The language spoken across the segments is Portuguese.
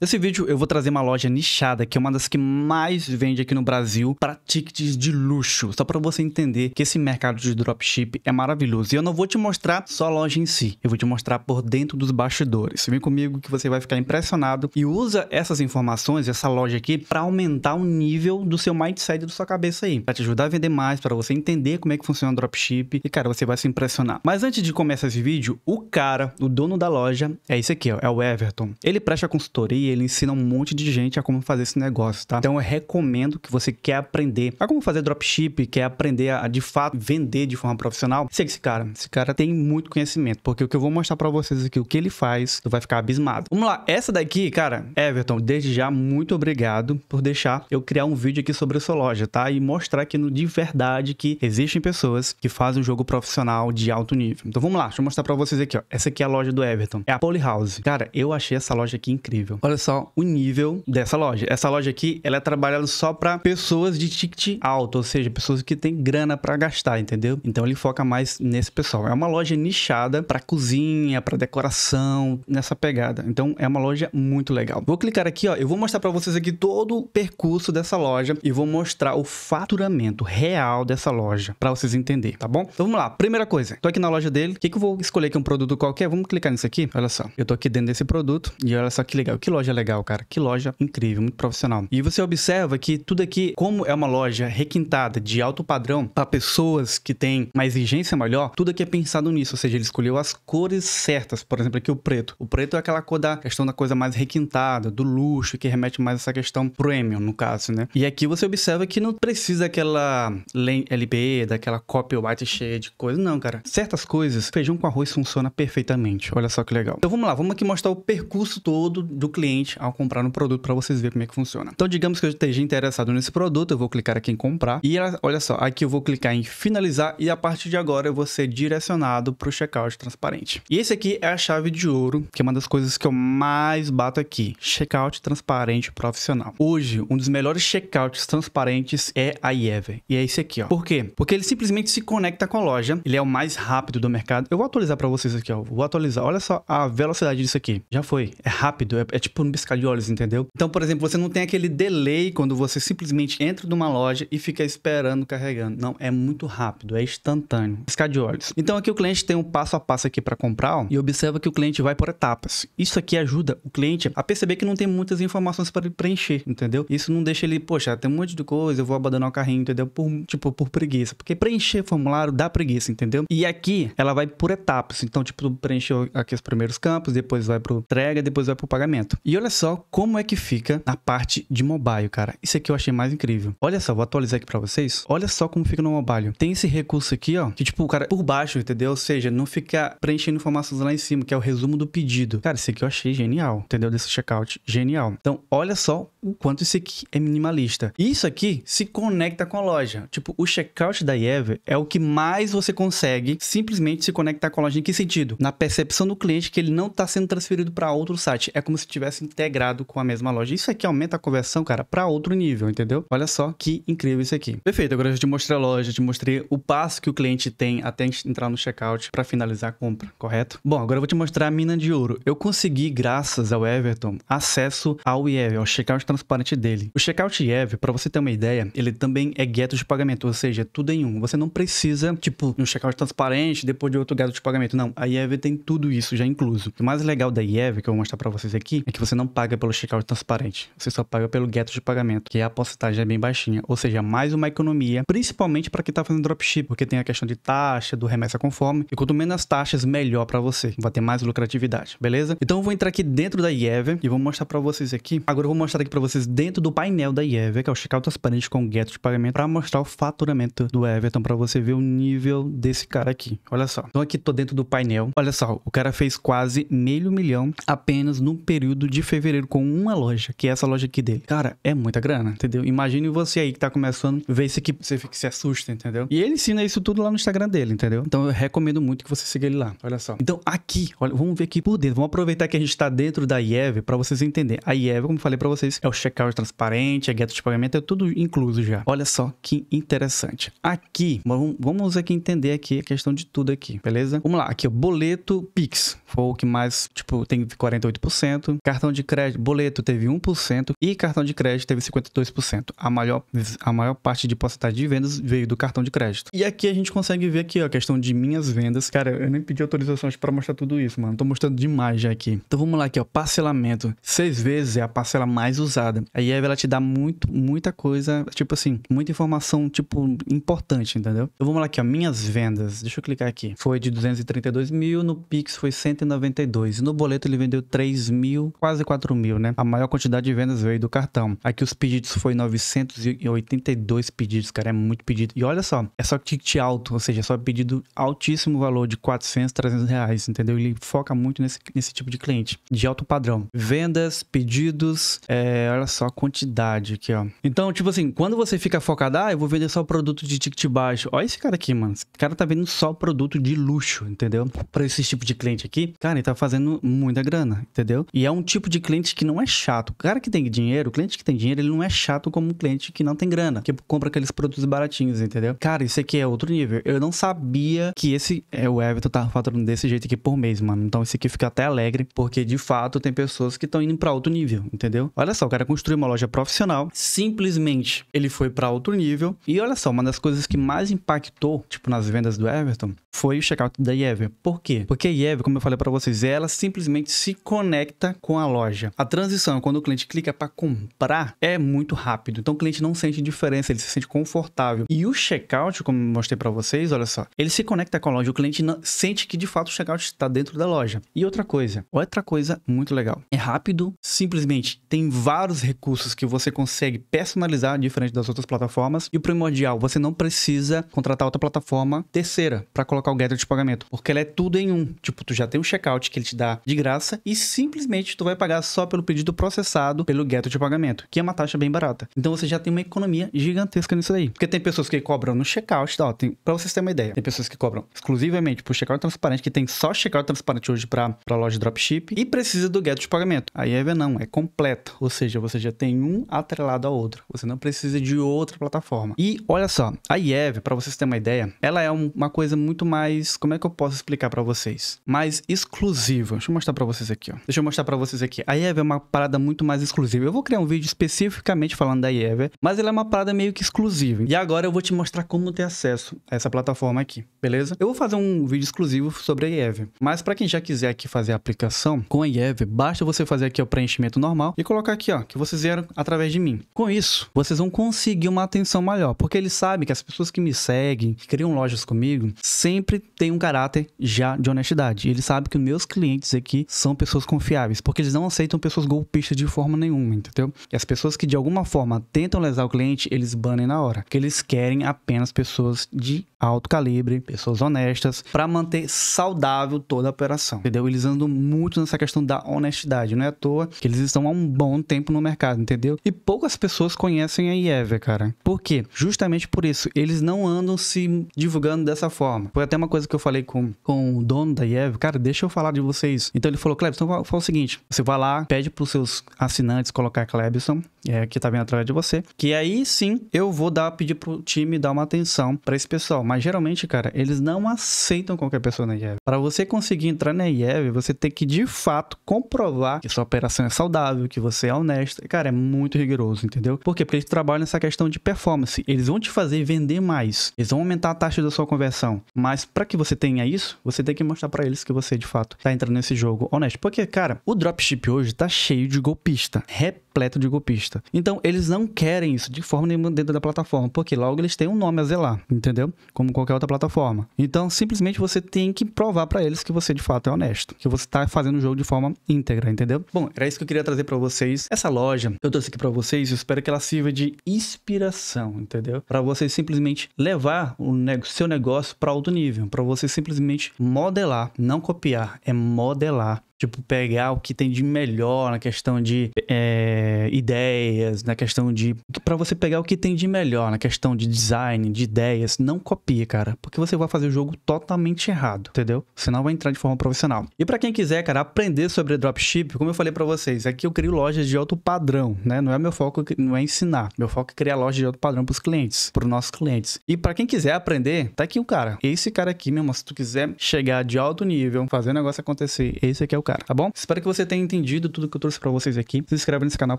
Nesse vídeo eu vou trazer uma loja nichada, que é uma das que mais vende aqui no Brasil para tickets de luxo, só para você entender que esse mercado de dropship é maravilhoso. E eu não vou te mostrar só a loja em si, eu vou te mostrar por dentro dos bastidores. Vem comigo que você vai ficar impressionado e usa essas informações, essa loja aqui, para aumentar o nível do seu mindset da sua cabeça aí, para te ajudar a vender mais, para você entender como é que funciona o dropship e cara, você vai se impressionar. Mas antes de começar esse vídeo, o cara, o dono da loja, é esse aqui, ó, é o Everton. Ele presta consultoria ele ensina um monte de gente a como fazer esse negócio, tá? Então eu recomendo que você quer aprender a como fazer dropship, quer aprender a de fato vender de forma profissional, segue esse cara. Esse cara tem muito conhecimento, porque o que eu vou mostrar para vocês aqui, o que ele faz, tu vai ficar abismado. Vamos lá, essa daqui, cara, Everton, desde já muito obrigado por deixar eu criar um vídeo aqui sobre a sua loja, tá? E mostrar aqui no de verdade que existem pessoas que fazem um jogo profissional de alto nível. Então vamos lá, deixa eu mostrar para vocês aqui, ó. Essa aqui é a loja do Everton, é a Polyhouse. Cara, eu achei essa loja aqui incrível. Olha só o nível dessa loja. Essa loja aqui, ela é trabalhada só para pessoas de ticket alto, ou seja, pessoas que têm grana para gastar, entendeu? Então ele foca mais nesse pessoal. É uma loja nichada para cozinha, para decoração, nessa pegada. Então é uma loja muito legal. Vou clicar aqui, ó, eu vou mostrar para vocês aqui todo o percurso dessa loja e vou mostrar o faturamento real dessa loja para vocês entenderem, tá bom? Então vamos lá. Primeira coisa, tô aqui na loja dele. O que que eu vou escolher aqui um produto qualquer? Vamos clicar nisso aqui. Olha só. Eu tô aqui dentro desse produto e olha só que legal. Que loja loja legal, cara. Que loja incrível, muito profissional. E você observa que tudo aqui, como é uma loja requintada de alto padrão para pessoas que têm uma exigência melhor, tudo aqui é pensado nisso, ou seja, ele escolheu as cores certas. Por exemplo, aqui o preto. O preto é aquela cor da questão da coisa mais requintada, do luxo, que remete mais a essa questão premium, no caso, né? E aqui você observa que não precisa daquela LB, daquela copy white de coisa, não, cara. Certas coisas, feijão com arroz funciona perfeitamente. Olha só que legal. Então vamos lá, vamos aqui mostrar o percurso todo do cliente cliente ao comprar um produto para vocês verem como é que funciona. Então, digamos que eu esteja interessado nesse produto, eu vou clicar aqui em comprar e ah, olha só, aqui eu vou clicar em finalizar e a partir de agora eu vou ser direcionado para o checkout transparente. E esse aqui é a chave de ouro, que é uma das coisas que eu mais bato aqui, checkout transparente profissional. Hoje, um dos melhores checkouts transparentes é a Ever e é esse aqui, ó. Por quê? Porque ele simplesmente se conecta com a loja, ele é o mais rápido do mercado. Eu vou atualizar para vocês aqui, ó. Vou atualizar. Olha só a velocidade disso aqui. Já foi. É rápido, é, é tipo por um piscar de olhos, entendeu? Então, por exemplo, você não tem aquele delay quando você simplesmente entra numa loja e fica esperando carregando. Não, é muito rápido, é instantâneo. Piscar de olhos. Então, aqui o cliente tem um passo a passo aqui para comprar ó, e observa que o cliente vai por etapas. Isso aqui ajuda o cliente a perceber que não tem muitas informações para ele preencher, entendeu? Isso não deixa ele, poxa, tem um monte de coisa, eu vou abandonar o carrinho, entendeu? Por, tipo, por preguiça. Porque preencher formulário dá preguiça, entendeu? E aqui ela vai por etapas. Então, tipo, preencheu aqui os primeiros campos, depois vai para entrega, depois vai para o pagamento. E e olha só como é que fica na parte de mobile, cara. Isso aqui eu achei mais incrível. Olha só, vou atualizar aqui pra vocês. Olha só como fica no mobile. Tem esse recurso aqui, ó, que tipo, o cara, por baixo, entendeu? Ou seja, não fica preenchendo informações lá em cima, que é o resumo do pedido. Cara, isso aqui eu achei genial, entendeu? Desse checkout. Genial. Então, olha só o quanto isso aqui é minimalista. isso aqui se conecta com a loja. Tipo, o checkout da Ever é o que mais você consegue simplesmente se conectar com a loja. Em que sentido? Na percepção do cliente que ele não está sendo transferido para outro site. É como se tivesse negócio integrado com a mesma loja. Isso aqui aumenta a conversão, cara, para outro nível, entendeu? Olha só que incrível isso aqui. Perfeito, agora eu te mostrei a loja, te mostrei o passo que o cliente tem até entrar no checkout para finalizar a compra, correto? Bom, agora eu vou te mostrar a mina de ouro. Eu consegui, graças ao Everton, acesso ao IEV, ao checkout transparente dele. O checkout IEV, para você ter uma ideia, ele também é gueto de pagamento, ou seja, é tudo em um. Você não precisa, tipo, um checkout transparente, depois de outro gueto de pagamento. Não, a IEV tem tudo isso já incluso. O mais legal da IEV, que eu vou mostrar para vocês aqui, é que você você não paga pelo checkout transparente, você só paga pelo gueto de pagamento, que a porcentagem é bem baixinha, ou seja, mais uma economia, principalmente para quem está fazendo dropship, porque tem a questão de taxa, do remessa conforme, e quanto menos taxas, melhor para você, vai ter mais lucratividade, beleza? Então eu vou entrar aqui dentro da Ieve e vou mostrar para vocês aqui, agora eu vou mostrar aqui para vocês dentro do painel da Ieve, que é o checkout transparente com gueto de pagamento, para mostrar o faturamento do Everton, para você ver o nível desse cara aqui, olha só. Então aqui tô dentro do painel, olha só, o cara fez quase meio milhão apenas num período de de fevereiro com uma loja, que é essa loja aqui dele. Cara, é muita grana, entendeu? Imagine você aí que tá começando, vê isso aqui, você fica, se assusta, entendeu? E ele ensina isso tudo lá no Instagram dele, entendeu? Então eu recomendo muito que você siga ele lá. Olha só. Então aqui, olha, vamos ver aqui por dentro. Vamos aproveitar que a gente tá dentro da IEV para vocês entenderem. A IEV, como falei para vocês, é o checkout transparente, é gueto de pagamento, é tudo incluso já. Olha só que interessante. Aqui, vamos aqui entender aqui a questão de tudo aqui, beleza? Vamos lá, aqui o boleto Pix, foi o que mais, tipo, tem 48%, cartão cartão de crédito, boleto teve 1% e cartão de crédito teve 52%. A maior, a maior parte de porcentagem de vendas veio do cartão de crédito. E aqui a gente consegue ver aqui, ó, a questão de minhas vendas. Cara, eu nem pedi autorizações para mostrar tudo isso, mano. Tô mostrando demais já aqui. Então vamos lá aqui, ó, parcelamento. Seis vezes é a parcela mais usada. Aí ela te dá muito, muita coisa, tipo assim, muita informação, tipo, importante, entendeu? Então vamos lá aqui, ó, minhas vendas. Deixa eu clicar aqui. Foi de 232 mil, no Pix foi 192. No boleto ele vendeu 3 mil, quase quase 4 mil, né? A maior quantidade de vendas veio do cartão. Aqui os pedidos foi 982 pedidos, cara, é muito pedido. E olha só, é só ticket alto, ou seja, é só pedido altíssimo valor de 400, 300 reais, entendeu? Ele foca muito nesse, nesse tipo de cliente, de alto padrão. Vendas, pedidos, é, olha só a quantidade aqui, ó. Então, tipo assim, quando você fica focado, ah, eu vou vender só produto de ticket baixo. Olha esse cara aqui, mano. Esse cara tá vendo só produto de luxo, entendeu? Para esse tipo de cliente aqui, cara, ele tá fazendo muita grana, entendeu? E é um tipo tipo de cliente que não é chato. O cara que tem dinheiro, o cliente que tem dinheiro, ele não é chato como um cliente que não tem grana, que compra aqueles produtos baratinhos, entendeu? Cara, isso aqui é outro nível. Eu não sabia que esse é o Everton tá faturando desse jeito aqui por mês, mano. Então esse aqui fica até alegre, porque de fato tem pessoas que estão indo para outro nível, entendeu? Olha só, o cara construiu uma loja profissional, simplesmente ele foi para outro nível. E olha só, uma das coisas que mais impactou, tipo, nas vendas do Everton, foi o checkout da Yev. Por quê? Porque a como eu falei para vocês, ela simplesmente se conecta com a loja. A transição, quando o cliente clica para comprar, é muito rápido. Então o cliente não sente diferença, ele se sente confortável. E o checkout, como mostrei para vocês, olha só, ele se conecta com a loja. O cliente não, sente que de fato o checkout está dentro da loja. E outra coisa, outra coisa muito legal. É rápido, simplesmente tem vários recursos que você consegue personalizar diferente das outras plataformas. E o primordial, você não precisa contratar outra plataforma terceira para colocar o gateway de pagamento, porque ela é tudo em um. Tipo, tu já tem um checkout que ele te dá de graça e simplesmente tu vai pagar só pelo pedido processado pelo gueto de pagamento, que é uma taxa bem barata. Então você já tem uma economia gigantesca nisso daí. Porque tem pessoas que cobram no checkout, tá, ó, tem, pra vocês terem uma ideia, tem pessoas que cobram exclusivamente por checkout transparente, que tem só checkout transparente hoje para loja dropship, e precisa do gueto de pagamento. Aí é não, é completo, ou seja, você já tem um atrelado ao outro, você não precisa de outra plataforma. E olha só, a IEV, para vocês terem uma ideia, ela é uma coisa muito mais, como é que eu posso explicar para vocês? Mais exclusiva. Deixa eu mostrar para vocês aqui, ó. Deixa eu mostrar para vocês aqui aqui. A Eve é uma parada muito mais exclusiva. Eu vou criar um vídeo especificamente falando da Eve, mas ela é uma parada meio que exclusiva. E agora eu vou te mostrar como ter acesso a essa plataforma aqui, beleza? Eu vou fazer um vídeo exclusivo sobre a Eve. mas para quem já quiser aqui fazer a aplicação com a Eve, basta você fazer aqui o preenchimento normal e colocar aqui, ó, que vocês vieram através de mim. Com isso, vocês vão conseguir uma atenção maior, porque eles sabem que as pessoas que me seguem, que criam lojas comigo, sempre têm um caráter já de honestidade. Eles sabem que meus clientes aqui são pessoas confiáveis, porque eles não não aceitam pessoas golpistas de forma nenhuma, entendeu? E as pessoas que de alguma forma tentam lesar o cliente, eles banem na hora. Porque eles querem apenas pessoas de alto calibre, pessoas honestas, para manter saudável toda a operação, entendeu? Eles andam muito nessa questão da honestidade. Não é à toa que eles estão há um bom tempo no mercado, entendeu? E poucas pessoas conhecem a IEVA, cara. Por quê? Justamente por isso. Eles não andam se divulgando dessa forma. Foi até uma coisa que eu falei com, com o dono da IEVA. Cara, deixa eu falar de vocês. Então ele falou, Cleber, então fala o seguinte. Você vai vai lá, pede para os seus assinantes colocar Clebson, é, que tá vindo atrás de você. Que aí sim eu vou dar pedir pro time dar uma atenção para esse pessoal. Mas geralmente, cara, eles não aceitam qualquer pessoa na IEV. Para você conseguir entrar na IEV, você tem que de fato comprovar que sua operação é saudável, que você é honesto. Cara, é muito rigoroso, entendeu? Por quê? Porque eles trabalham nessa questão de performance. Eles vão te fazer vender mais. Eles vão aumentar a taxa da sua conversão. Mas para que você tenha isso, você tem que mostrar para eles que você de fato tá entrando nesse jogo honesto. Porque, cara, o dropship hoje tá cheio de golpista repleto de golpista. Então, eles não querem isso de forma nenhuma dentro da plataforma, porque logo eles têm um nome a zelar, entendeu? Como qualquer outra plataforma. Então, simplesmente você tem que provar para eles que você de fato é honesto, que você tá fazendo o jogo de forma íntegra, entendeu? Bom, era isso que eu queria trazer para vocês. Essa loja, eu trouxe aqui para vocês, eu espero que ela sirva de inspiração, entendeu? Para vocês simplesmente levar o seu negócio para outro nível, para você simplesmente modelar, não copiar, é modelar Tipo, pegar o que tem de melhor na questão de é, eh, ideias, na questão de. para você pegar o que tem de melhor, na questão de design, de ideias, não copie cara. Porque você vai fazer o jogo totalmente errado, entendeu? Você não vai entrar de forma profissional. E para quem quiser, cara, aprender sobre dropship, como eu falei para vocês, aqui é eu crio lojas de alto padrão, né? Não é meu foco, não é ensinar. Meu foco é criar lojas de alto padrão pros clientes, pros nossos clientes. E para quem quiser aprender, tá aqui o cara. Esse cara aqui, meu irmão, se tu quiser chegar de alto nível, fazer o negócio acontecer, esse aqui é o cara, tá bom? Espero que você tenha entendido tudo que eu trouxe para vocês aqui. Se inscreve nesse canal canal,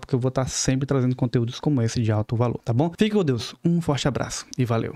porque eu vou estar sempre trazendo conteúdos como esse de alto valor, tá bom? Fique com Deus, um forte abraço e valeu!